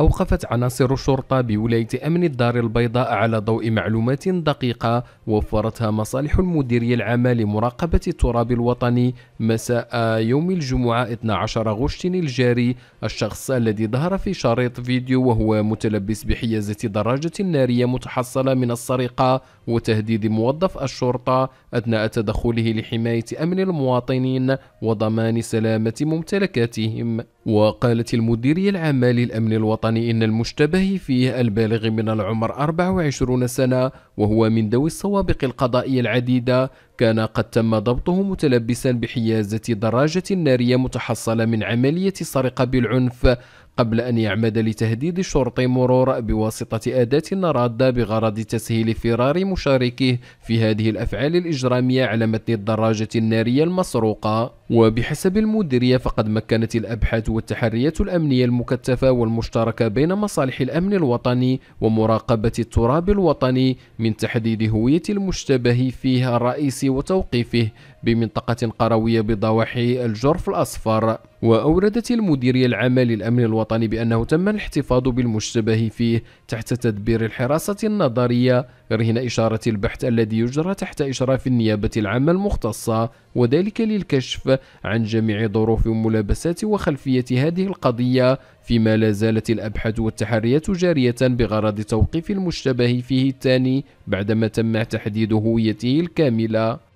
أوقفت عناصر الشرطة بولاية أمن الدار البيضاء على ضوء معلومات دقيقة وفرتها مصالح المديرية العامة لمراقبة التراب الوطني مساء يوم الجمعة 12 غشت الجاري الشخص الذي ظهر في شريط فيديو وهو متلبس بحيازة دراجة نارية متحصلة من السرقة وتهديد موظف الشرطة أثناء تدخله لحماية أمن المواطنين وضمان سلامة ممتلكاتهم وقالت المديرية العامة للأمن الوطني إن المشتبه فيه البالغ من العمر 24 سنة وهو من ذوي السوابق القضائية العديدة كان قد تم ضبطه متلبسا بحيازة دراجة نارية متحصلة من عملية سرقة بالعنف قبل أن يعمد لتهديد شرطي مرور بواسطة أداة نرادة بغرض تسهيل فرار مشاركه في هذه الأفعال الإجرامية على متن الدراجة النارية المسروقة وبحسب المديرية فقد مكنت الأبحاث والتحريات الأمنية المكثفة والمشتركة بين مصالح الأمن الوطني ومراقبة التراب الوطني من من تحديد هوية المشتبه فيها الرئيسي وتوقيفه بمنطقة قروية بضواحي الجرف الأصفر وأوردت المديرية العامة للأمن الوطني بأنه تم الاحتفاظ بالمشتبه فيه تحت تدبير الحراسة النظرية رهن إشارة البحث الذي يجرى تحت إشراف النيابة العامة المختصة وذلك للكشف عن جميع ظروف وملابسات وخلفية هذه القضية فيما لا زالت الأبحاث والتحريات جارية بغرض توقيف المشتبه فيه الثاني بعدما تم تحديد هويته الكاملة